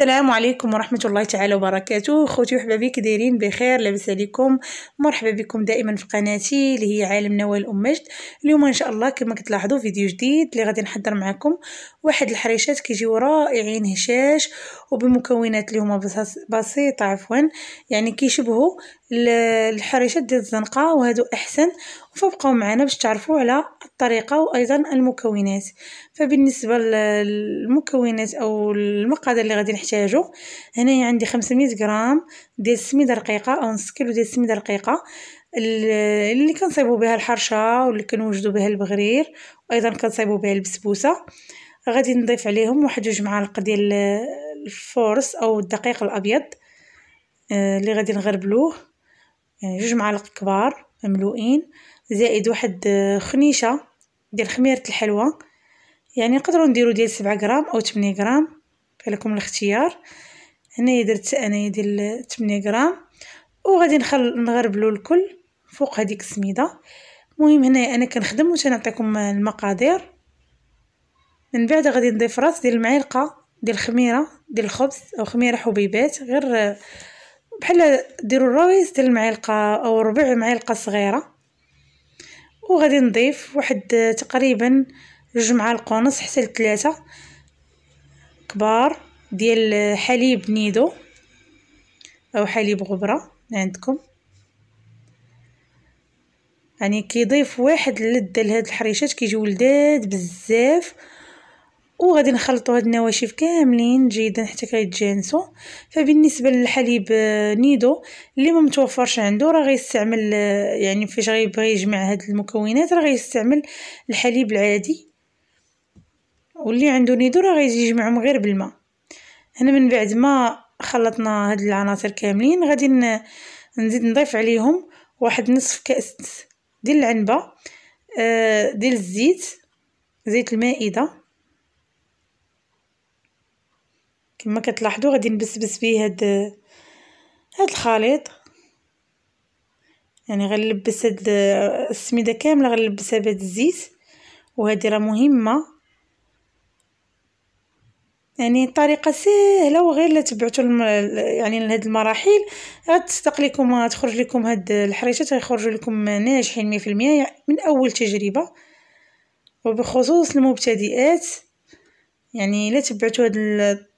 السلام عليكم ورحمة الله تعالى وبركاته خوتي وحبابي كديرين بخير لاباس عليكم مرحبا بكم دائما في قناتي اللي هي عالم نوال ام مجد اليوم ان شاء الله كما كتلاحظوا فيديو جديد اللي غادي نحضر معكم واحد الحريشات كيجيو رائعين هشاش وبمكونات اللي هما بسيطة عفوا يعني كيشبهوا الحريشات ديال الزنقة وهادو أحسن فبقاو معنا باش تعرفوا على الطريقة وأيضا المكونات فبالنسبة للمكونات أو المقادير اللي غادي نحتاجو هنايا عندي 500 غرام ديال السميدة رقيقة أو نص كيلو ديال السميدة رقيقة اللي كنصيبو بها الحرشة واللي كنوجدو بها البغرير وأيضا كنصيبو بها البسبوسة غادي نضيف عليهم واحد جوج معالق ديال الفورس او الدقيق الابيض آه، اللي غادي نغربلوه يعني جوج معالق كبار مملوئين زائد واحد آه، خنيشة ديال خميرة الحلوى يعني نقدروا نديرو ديال سبعة غرام او 8 غرام فلكم الاختيار هنايا درت انايا ديال 8 غرام وغادي نخل نغربلو الكل فوق هذيك السميده مهم هنايا انا كنخدم و تنعطيكم المقادير من بعد غادي نضيف راس ديال المعلقه ديال الخميره ديال الخبز او خميره حبيبات غير آه، بحال ديروا الرويز ديال المعلقه او ربع معلقه صغيره وغادي نضيف واحد تقريبا جوج معالق ونص حتى لثلاثه كبار ديال حليب نيدو او حليب غبره عندكم يعني كيضيف واحد اللذه لهاد الحريشات كيجيو لذاد بزاف وغادي نخلطو هاد النواشف كاملين جيدا حتى كيتجانسوا فبالنسبه للحليب آه، نيدو اللي ما متوفرش عنده راه غيستعمل آه، يعني فاش غيبغي يجمع هاد المكونات راه غيستعمل الحليب العادي واللي عنده نيدو راه غيجي يجمعهم غير بالماء هنا من بعد ما خلطنا هاد العناصر كاملين غادي نزيد نضيف عليهم واحد نصف كاس ديال العنبه آه، ديال الزيت زيت المائده كما كتلاحظوا غادي نبسبس بيه هاد هاد الخليط يعني غنلبس هاد السميده كامله غنلبسها بهاد الزيت وهادي راه مهمه يعني الطريقه سهله وغير لا تبعتوا يعني لهاد المراحل غتصدق لكم تخرج لكم هاد الحريشات غيخرجوا لكم ناجحين 100% يعني من اول تجربه وبخصوص المبتدئات يعني لا تبعتوا هاد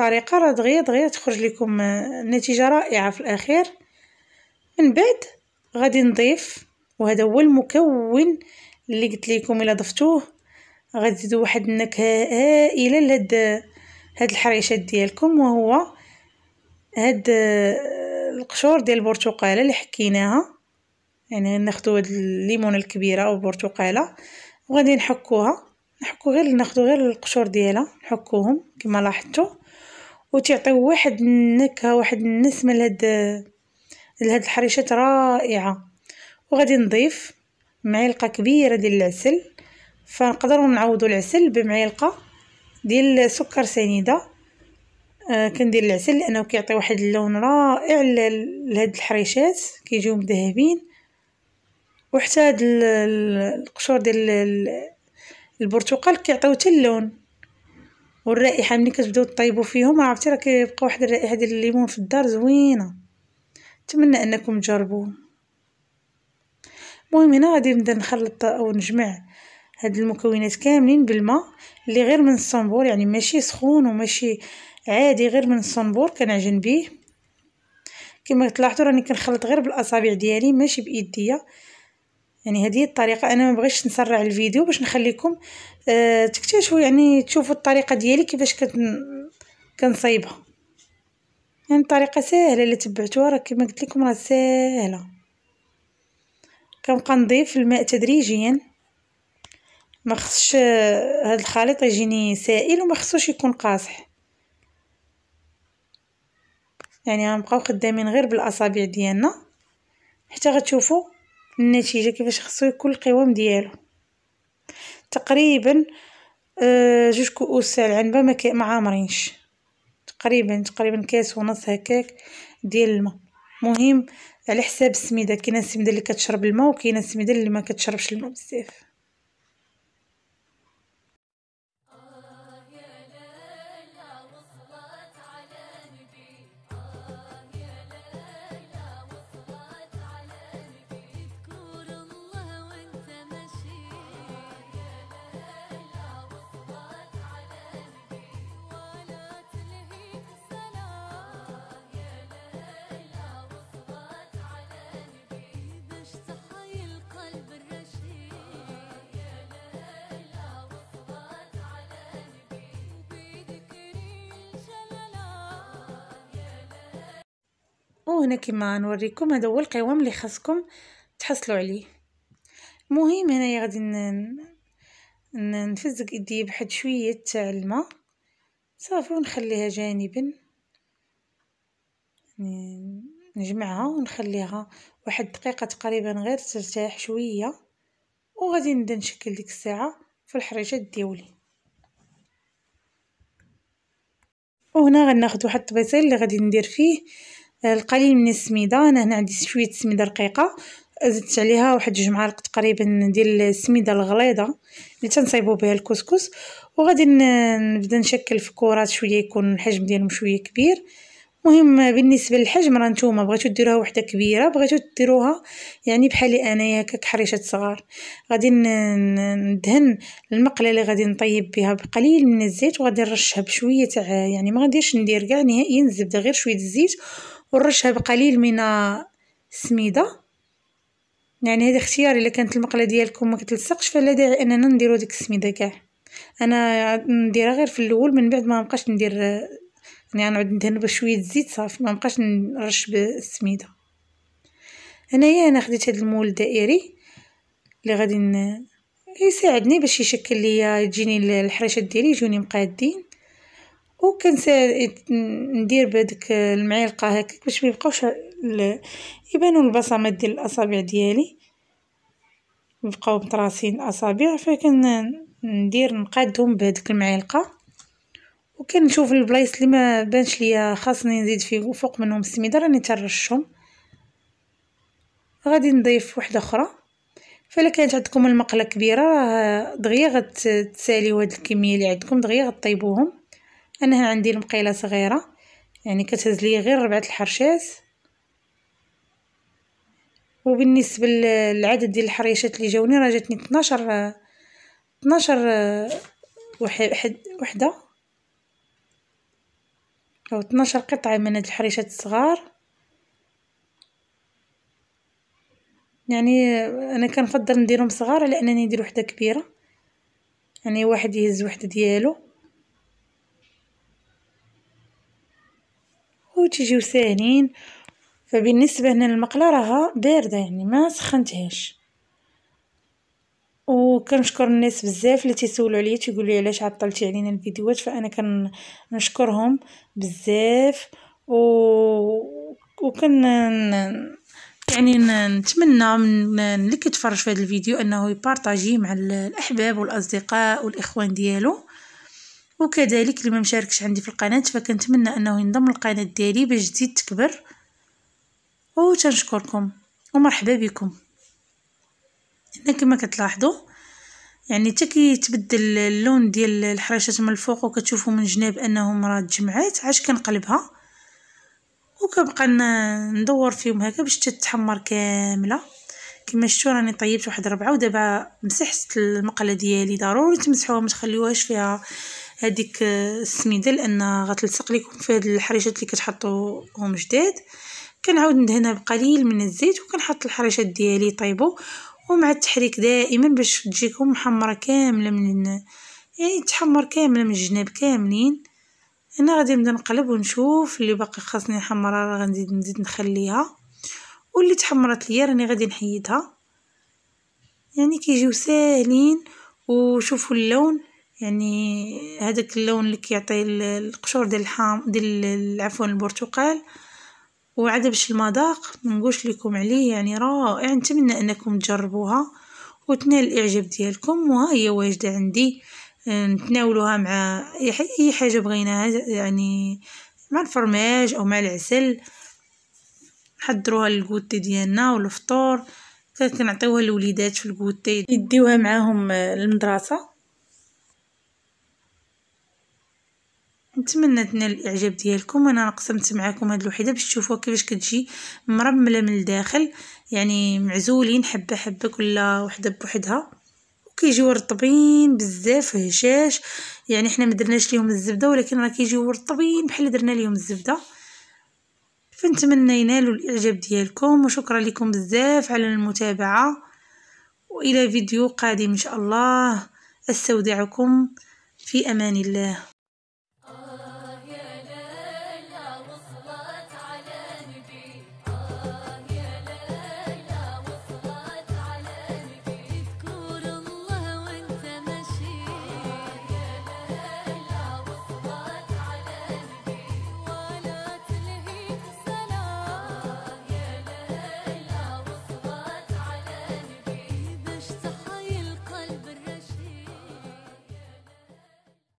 الطريقه راه دغيا دغيا تخرج لكم آه، نتيجه رائعه في الاخير من بعد غادي نضيف وهذا هو المكون اللي قلت لكم الا ضفتوه غادي تزيد واحد النكهه هائله لهاد هاد الحريشات ديالكم وهو هاد آه، القشور ديال البرتقاله اللي حكيناها يعني ناخذوا هاد الليمونه الكبيره او البرتقاله وغادي نحكوها نحكو غير ناخذوا غير القشور ديالها نحكوهم كما لاحظتوا وتعطي واحد النكهه واحد النسمه لهاد لهاد الحريشات رائعه وغادي نضيف معلقه كبيره ديال العسل فنقدروا نعوضوا العسل بمعلقه ديال سكر سنيده آه كندير العسل لانه كيعطي واحد اللون رائع لهاد الحريشات كيجيو مذهبين وحتى هاد القشور ديال البرتقال كيعطيو حتى اللون والرائحه ملي كتبداو طيبوا فيهم عرفتي راه كيبقى واحد الرائحه ديال الليمون في الدار زوينه نتمنى انكم تجربوه المهم هنا غادي نبدا نخلط او نجمع هاد المكونات كاملين بالماء اللي غير من الصنبور يعني ماشي سخون وماشي عادي غير من الصنبور كنعجن بيه كما تلاحظوا راني كنخلط غير بالاصابع ديالي ماشي بايديا يعني هذه الطريقة أنا ما بغيش نسرع الفيديو باش نخليكم آه تكتشفوا يعني تشوفوا الطريقة ديالي كيفاش كتن... كنصايبها يعني طريقة سهلة اللي تبعتوها راه كما قلت لكم راه سهلة كنبقى نضيف الماء تدريجيا ما خصش هذا آه، الخليط يجيني سائل وما خصوش يكون قاصح يعني غنبقاو خدامين غير بالاصابع ديالنا حتى غتشوفوا النتيجة كيفاش خصو يكون القوام ديالو تقريبا آه، جوج كؤوس تاع العنبه ما معامرينش عامرينش تقريبا تقريبا كاس ونص هكاك ديال الماء مهم على حساب السميده كاينه السميده اللي كتشرب الماء وكاينه السميده اللي ما كتشربش الماء بزاف وهنا كما نوريكم هذا هو القوام اللي خاصكم تحصلوا عليه المهم هنايا غادي نفزق يدي بحد شويه تاع الماء صافي ونخليها جانبا نجمعها ونخليها واحد دقيقه تقريبا غير ترتاح شويه وغادي نبدا نشكل ديك الساعه في الحريشات ديولي وهنا غناخذ واحد الطبيصيل اللي غادي ندير فيه القليل من السميده انا هنا عندي شويه سميده رقيقه زدت عليها واحد جوج معالق تقريبا ديال السميده الغليظه اللي تنصايبو بها الكسكس وغادي نبدا نشكل في كرات شويه يكون الحجم ديالهم شويه كبير مهم بالنسبه للحجم راه نتوما بغيتو ديروها وحده كبيره بغيتو ديروها يعني بحالي انايا كحريشات صغار غادي ندهن المقله اللي غادي نطيب بها بقليل من الزيت وغادي نرشها بشويه تاع يعني ما غاديش ندير كاع نهائيا الزبده غير شويه الزيت ونرشها بقليل من السميدة يعني هذا اختياري الا كانت المقله ديالكم ما كتلصقش فلا داعي اننا نديرو ديك السميده كاع انا نديرها غير في الاول من بعد ما نبقاش ندير يعني نعود ندهن بشويه زيت صافي ما نبقاش نرش بالسميده هنايا انا خديت هذا المول الدائري اللي غادي يساعدني باش يشكل لي تجيني الحريشات ديالي يجوني مقادين وكنسال ندير بهذيك المعلقه هكا باش ميبقاوش يبانوا البصمات ديال الاصابع ديالي يبقاو مطراسين الاصابع فكندير نقادهم بهذيك المعلقه وكنشوف البلايص اللي ما بانش ليا خاصني نزيد فيه فوق منهم السميده راني ترشهم غادي نضيف وحده اخرى فلا كانت عندكم المقله كبيره دغيا غتساليو هاد الكميه اللي عندكم دغيا غطيبوهم انا ها عندي المقيله صغيره يعني كتهز لي غير ربعه الحرشات وبالنسبه للعدد ديال الحريشات اللي جاوني راه جاتني 12 12 وحده او 12 قطعه من هاد الحريشات الصغار يعني انا كنفضل نديرهم صغار على انني ندير وحده كبيره يعني واحد يهز وحده ديالو وتجيو ساهلين فبالنسبة هنا المقلة راها باردة يعني ما سخنتهاش وكنشكر الناس بزاف اللي تيسولوا عليا تيقولوا لي علاش عطلتي علينا الفيديوهات فانا كنشكرهم بزاف و وكن يعني نتمنى من اللي كيتفرج في هذا الفيديو انه يبارطاجيه مع الاحباب والاصدقاء والاخوان ديالو وكذلك اللي ما مشاركش عندي في القناه فكنتمنى انه ينضم للقناه ديالي باش تزيد تكبر وتنشكركم ومرحبا بكم هنا كما كتلاحظوا يعني حتى كيتبدل اللون ديال الحراشات من الفوق وكتشوفوا من جناب انهم راه تجمعات عاش كنقلبها وكنبقى ندور فيهم هكا باش تتحمر كامله كما شفتوا راني طيبت واحد ربعه ودابا مسحت المقله ديالي ضروري تمسحوها ما تخليوهاش فيها هذيك آه، السميده لان غتلصق لكم في هاد الحريشات اللي كتحطوهم جداد كنعاود ندهنها بقليل من الزيت وكنحط الحريشات ديالي يطيبوا ومع التحريك دائما باش تجيكم محمره كامله من يعني تحمر كامله من الجناب كاملين هنا غادي نبدا نقلب ونشوف اللي باقي خاصني نحمرها راه غنزيد نزيد نخليها واللي تحمرت ليا راني غادي نحيدها يعني كيجيو ساهلين وشوفوا اللون يعني هذاك اللون اللي كيعطي القشور ديال الحام ديال عفوا البرتقال وعاد باش المذاق منقولش لكم عليه يعني رائع نتمنى انكم تجربوها وتنال الاعجاب ديالكم وها هي واجده عندي آه، نتناولوها مع اي حاجه بغيناها يعني مع الفرماج او مع العسل نحضروها للكوتي ديالنا والفطور كنعطيوها للوليدات في الكوتي يديوها معاهم آه، للمدرسه نتمنى تنال الاعجاب ديالكم انا قسمت معكم هاد الوحده باش تشوفوها كيفاش كتجي مرمله من الداخل يعني معزولين حبه حبه كل وحده بوحدها كيجيو رطبين بزاف هشاش يعني حنا ما درناش ليهم الزبده ولكن راه كيجيو رطبين بحال درنا ليهم الزبده فنتمنى ينالوا الاعجاب ديالكم وشكرا لكم بزاف على المتابعه والى فيديو قادم ان شاء الله استودعكم في امان الله